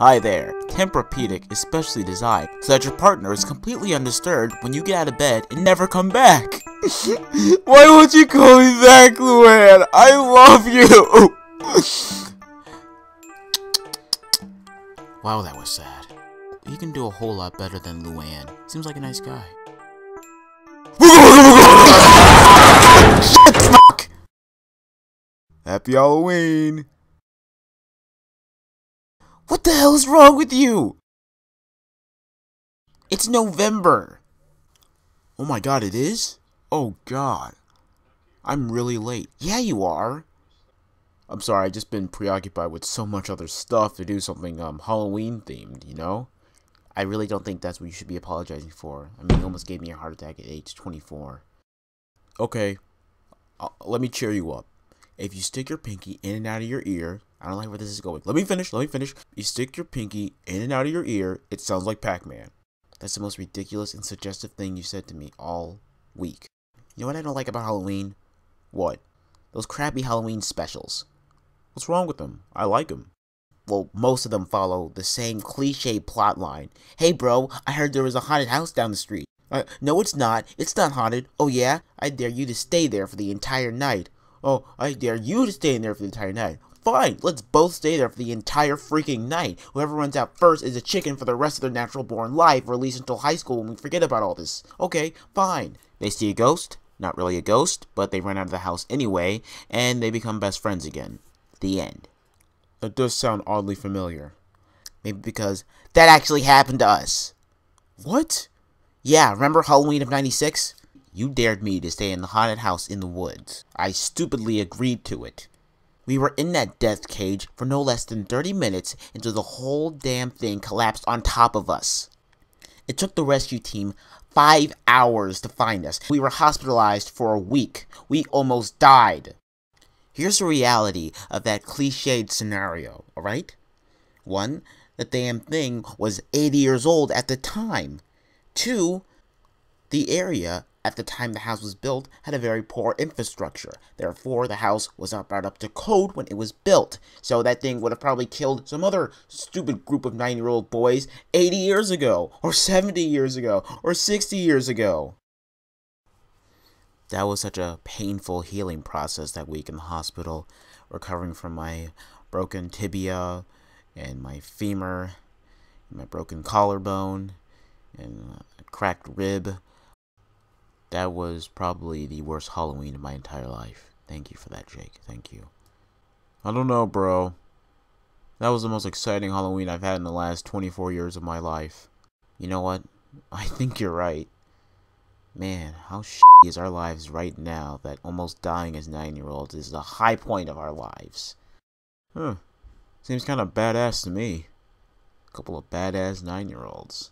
Hi there. tempur is specially designed so that your partner is completely undisturbed when you get out of bed and never come back. Why won't you call me back, Luann? I love you! wow, that was sad. He can do a whole lot better than Luann. Seems like a nice guy. Shit, fuck! Happy Halloween! What the hell is wrong with you? It's November. Oh my god, it is? Oh god. I'm really late. Yeah, you are. I'm sorry, I've just been preoccupied with so much other stuff to do something um, Halloween themed, you know? I really don't think that's what you should be apologizing for. I mean, you almost gave me a heart attack at age 24. Okay, uh, let me cheer you up. If you stick your pinky in and out of your ear, I don't like where this is going. Let me finish, let me finish. You stick your pinky in and out of your ear, it sounds like Pac Man. That's the most ridiculous and suggestive thing you said to me all week. You know what I don't like about Halloween? What? Those crappy Halloween specials. What's wrong with them? I like them. Well, most of them follow the same cliche plotline. Hey, bro, I heard there was a haunted house down the street. Uh, no, it's not. It's not haunted. Oh, yeah? I dare you to stay there for the entire night. Oh, I dare you to stay in there for the entire night. Fine, let's both stay there for the entire freaking night. Whoever runs out first is a chicken for the rest of their natural born life, or at least until high school when we forget about all this. Okay, fine. They see a ghost, not really a ghost, but they run out of the house anyway, and they become best friends again. The end. That does sound oddly familiar. Maybe because that actually happened to us. What? Yeah, remember Halloween of 96? You dared me to stay in the haunted house in the woods. I stupidly agreed to it. We were in that death cage for no less than 30 minutes until the whole damn thing collapsed on top of us. It took the rescue team five hours to find us. We were hospitalized for a week. We almost died. Here's the reality of that cliched scenario, alright? One, the damn thing was 80 years old at the time. Two, the area at the time the house was built, had a very poor infrastructure. Therefore, the house was not brought up to code when it was built. So that thing would have probably killed some other stupid group of 9-year-old boys 80 years ago, or 70 years ago, or 60 years ago. That was such a painful healing process that week in the hospital, recovering from my broken tibia and my femur, and my broken collarbone, and a cracked rib. That was probably the worst Halloween of my entire life. Thank you for that, Jake. Thank you. I don't know, bro. That was the most exciting Halloween I've had in the last 24 years of my life. You know what? I think you're right. Man, how sh is our lives right now that almost dying as 9-year-olds is the high point of our lives. Huh. Seems kind of badass to me. A couple of badass 9-year-olds.